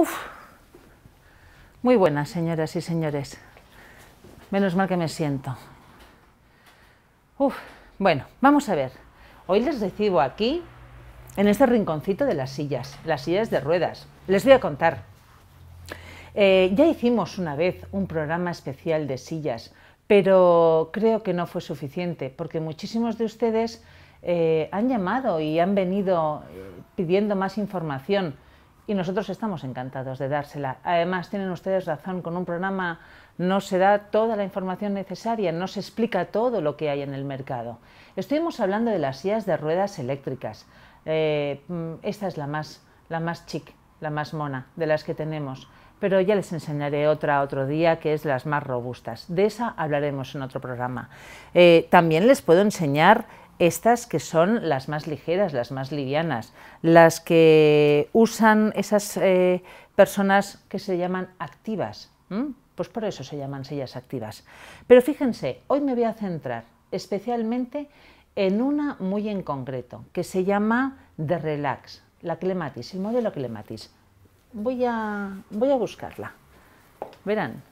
Uf, muy buenas, señoras y señores. Menos mal que me siento. Uf, bueno, vamos a ver. Hoy les recibo aquí, en este rinconcito de las sillas, las sillas de ruedas. Les voy a contar. Eh, ya hicimos una vez un programa especial de sillas, pero creo que no fue suficiente, porque muchísimos de ustedes eh, han llamado y han venido eh, pidiendo más información y nosotros estamos encantados de dársela. Además, tienen ustedes razón, con un programa no se da toda la información necesaria, no se explica todo lo que hay en el mercado. Estuvimos hablando de las sillas de ruedas eléctricas. Eh, mm, esta es la más, la más chic, la más mona de las que tenemos pero ya les enseñaré otra otro día que es las más robustas. De esa hablaremos en otro programa. Eh, también les puedo enseñar estas que son las más ligeras, las más livianas, las que usan esas eh, personas que se llaman activas. Pues por eso se llaman sillas activas. Pero fíjense, hoy me voy a centrar especialmente en una muy en concreto, que se llama The relax, la clematis, el modelo clematis. voy a buscarla. Verán,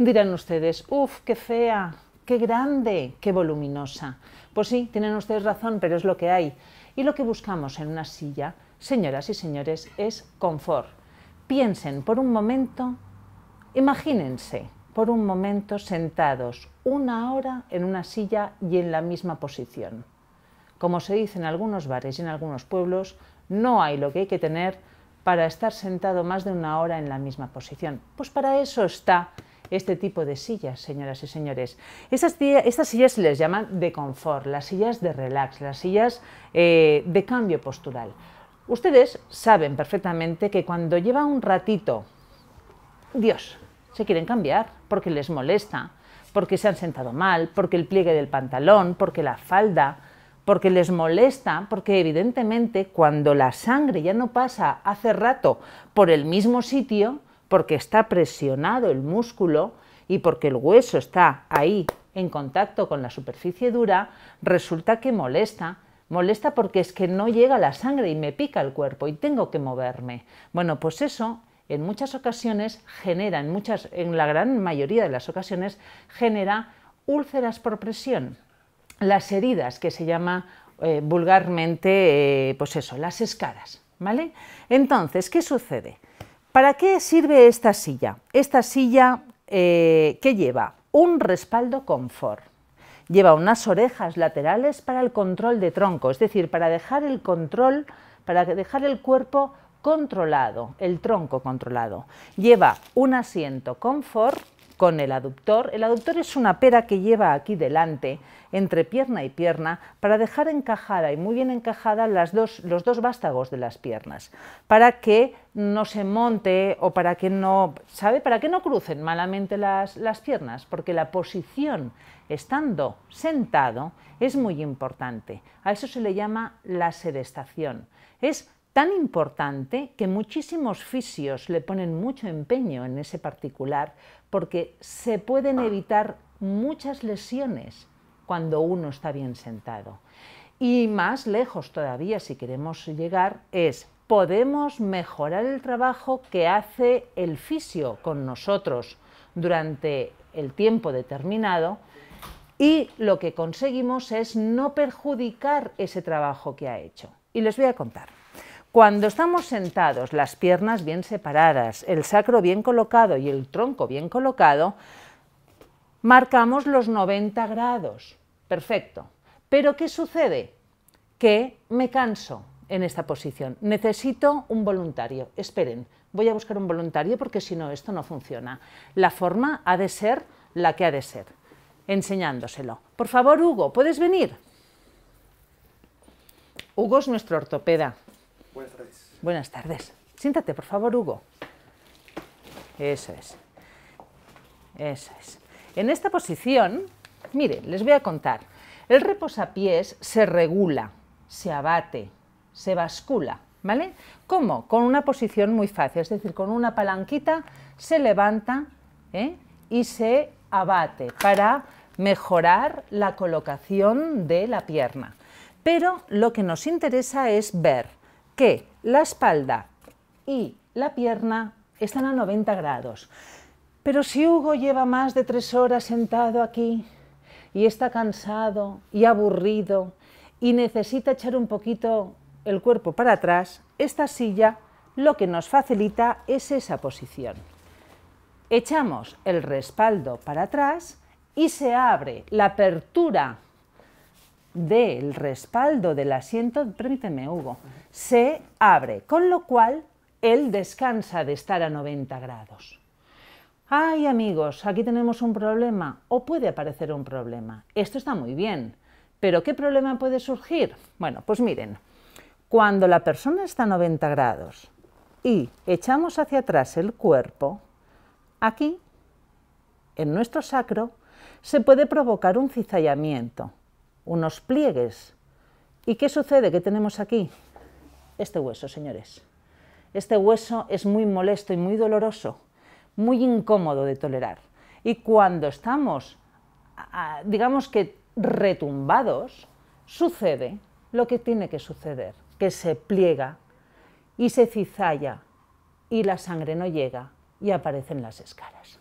Dirán ustedes, uff, qué fea, qué grande, qué voluminosa. Pues sí, tienen ustedes razón, pero es lo que hay. Y lo que buscamos en una silla, señoras y señores, es confort. Piensen por un momento, imagínense por un momento sentados una hora en una silla y en la misma posición. Como se dice en algunos bares y en algunos pueblos, no hay lo que hay que tener para estar sentado más de una hora en la misma posición. Pues para eso está este tipo de sillas, señoras y señores. Estas, sillas se les llaman de confort, las sillas de relax, las sillas eh, de cambio postural. Ustedes saben perfectamente que cuando lleva un ratito, Dios, se quieren cambiar porque les molesta, porque se han sentado mal, porque el pliegue del pantalón, porque la falda, porque les molesta, porque evidentemente cuando la sangre ya no pasa hace rato por el mismo sitio, porque está presionado el músculo y porque el hueso está ahí en contacto con la superficie dura, resulta que molesta. Molesta porque es que no llega la sangre y me pica el cuerpo y tengo que moverme. Bueno, pues eso en muchas ocasiones genera, en, muchas, en la gran mayoría de las ocasiones, genera úlceras por presión. Las heridas, que se llama eh, vulgarmente, eh, pues eso, las escaras. ¿Vale? Entonces, ¿qué sucede? ¿Para qué sirve esta silla? Esta silla eh, que lleva un respaldo confort. Lleva unas orejas laterales para el control de tronco, es decir, para dejar el control, para dejar el cuerpo controlado, el tronco controlado. Lleva un asiento confort con el aductor. El aductor es una pera que lleva aquí delante, entre pierna y pierna, para dejar encajada y muy bien encajada las dos, los dos vástagos de las piernas, para que no se monte o para que no, ¿sabe? Para que no crucen malamente las, las piernas, porque la posición estando sentado es muy importante. A eso se le llama la sedestación. Es tan importante que muchísimos fisios le ponen mucho empeño en ese particular porque se pueden ah. evitar muchas lesiones cuando uno está bien sentado. Y más lejos todavía, si queremos llegar, es podemos mejorar el trabajo que hace el fisio con nosotros durante el tiempo determinado y lo que conseguimos es no perjudicar ese trabajo que ha hecho. Y les voy a contar. Cuando estamos sentados, las piernas bien separadas, el sacro bien colocado y el tronco bien colocado, marcamos los 90 grados. Perfecto. Pero ¿qué sucede? Que me canso en esta posición. Necesito un voluntario. Esperen, voy a buscar un voluntario porque si no, esto no funciona. La forma ha de ser la que ha de ser, enseñándoselo. Por favor, Hugo, ¿puedes venir? Hugo es nuestro ortopeda, Buenas tardes. Siéntate, por favor, Hugo. Eso es. Eso es. En esta posición, mire, les voy a contar. El reposapiés se regula, se abate, se bascula, ¿vale? ¿Cómo? Con una posición muy fácil, es decir, con una palanquita se levanta ¿eh? y se abate para mejorar la colocación de la pierna. Pero lo que nos interesa es ver que la espalda y la pierna están a 90 grados. Pero si Hugo lleva más de tres horas sentado aquí y está cansado y aburrido y necesita echar un poquito el cuerpo para atrás, esta silla lo que nos facilita es esa posición. Echamos el respaldo para atrás y se abre la apertura del respaldo del asiento, permíteme Hugo, se abre, con lo cual él descansa de estar a 90 grados. Ay amigos, aquí tenemos un problema o puede aparecer un problema. Esto está muy bien, pero ¿qué problema puede surgir? Bueno, pues miren, cuando la persona está a 90 grados y echamos hacia atrás el cuerpo, aquí, en nuestro sacro, se puede provocar un cizallamiento, unos pliegues. ¿Y qué sucede? ¿Qué tenemos aquí? Este hueso, señores. Este hueso es muy molesto y muy doloroso, muy incómodo de tolerar. Y cuando estamos, digamos que retumbados, sucede lo que tiene que suceder, que se pliega y se cizalla y la sangre no llega y aparecen las escaras.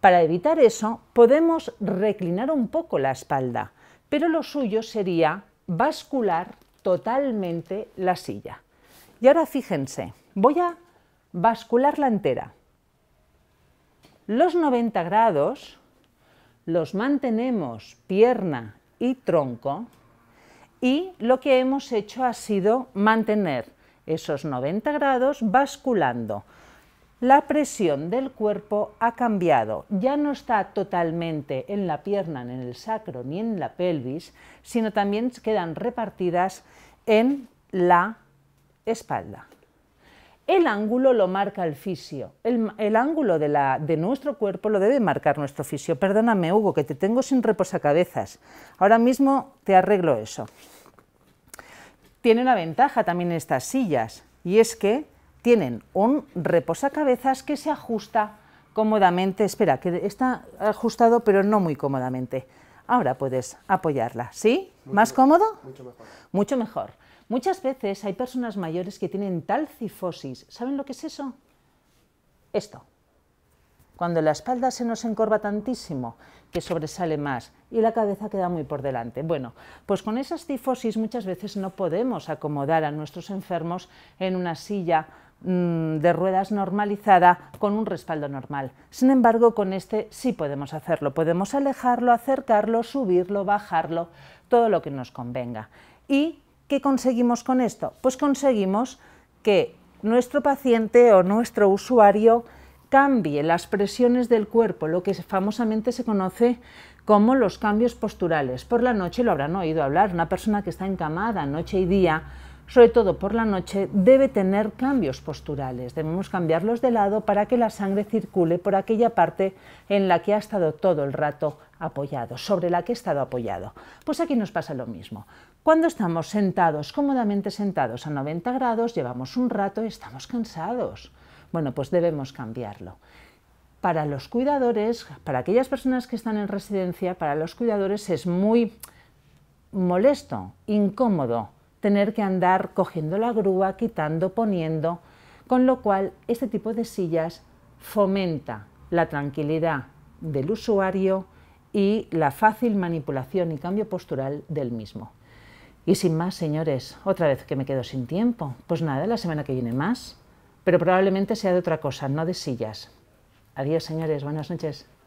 Para evitar eso, podemos reclinar un poco la espalda, pero lo suyo sería bascular totalmente la silla. Y ahora fíjense, voy a bascularla entera. Los 90 grados los mantenemos pierna y tronco y lo que hemos hecho ha sido mantener esos 90 grados basculando la presión del cuerpo ha cambiado. Ya no está totalmente en la pierna, en el sacro, ni en la pelvis, sino también quedan repartidas en la espalda. El ángulo lo marca el fisio. El, ángulo de, de, nuestro cuerpo lo debe marcar nuestro fisio. Perdóname, Hugo, que te tengo sin reposacabezas. Ahora mismo te arreglo eso. Tiene una ventaja también estas sillas, y es que tienen un reposacabezas que se ajusta cómodamente, espera, que está ajustado pero no muy cómodamente. Ahora puedes apoyarla, ¿sí? ¿Más cómodo? Mucho mejor. Mucho mejor. Muchas veces hay personas mayores que tienen tal cifosis, ¿Saben lo que es eso? Esto. Cuando la espalda se nos encorva tantísimo que sobresale más y la cabeza queda muy por delante. Bueno, pues con esas cifosis muchas veces no podemos acomodar a nuestros enfermos en una silla Mm, de ruedas normalizada con un respaldo normal. Sin embargo, con este sí podemos hacerlo. Podemos alejarlo, acercarlo, subirlo, bajarlo, todo lo que nos convenga. ¿Y qué conseguimos con esto? Pues conseguimos que nuestro paciente o nuestro usuario cambie las presiones del cuerpo, lo que famosamente se conoce como los cambios posturales. Por la noche lo habrán oído hablar, una persona que está encamada noche y día, sobre todo por la noche, debe tener cambios posturales. Debemos cambiarlos de lado para que la sangre circule por aquella parte en la que ha estado todo el rato apoyado, sobre la que ha estado apoyado. Pues aquí nos pasa lo mismo. Cuando estamos sentados, cómodamente sentados a 90 grados, llevamos un rato y estamos cansados. Bueno, pues debemos cambiarlo para los cuidadores, para aquellas personas que están en residencia, para los cuidadores es muy molesto, incómodo tener que andar cogiendo la grúa, quitando, poniendo, con lo cual este tipo de sillas fomenta la tranquilidad del usuario y la fácil manipulación y cambio postural del mismo. Y sin más, señores, otra vez que me quedo sin tiempo, pues nada, la semana que viene más, pero probablemente sea de otra cosa, no de sillas. Adiós, señores, buenas noches.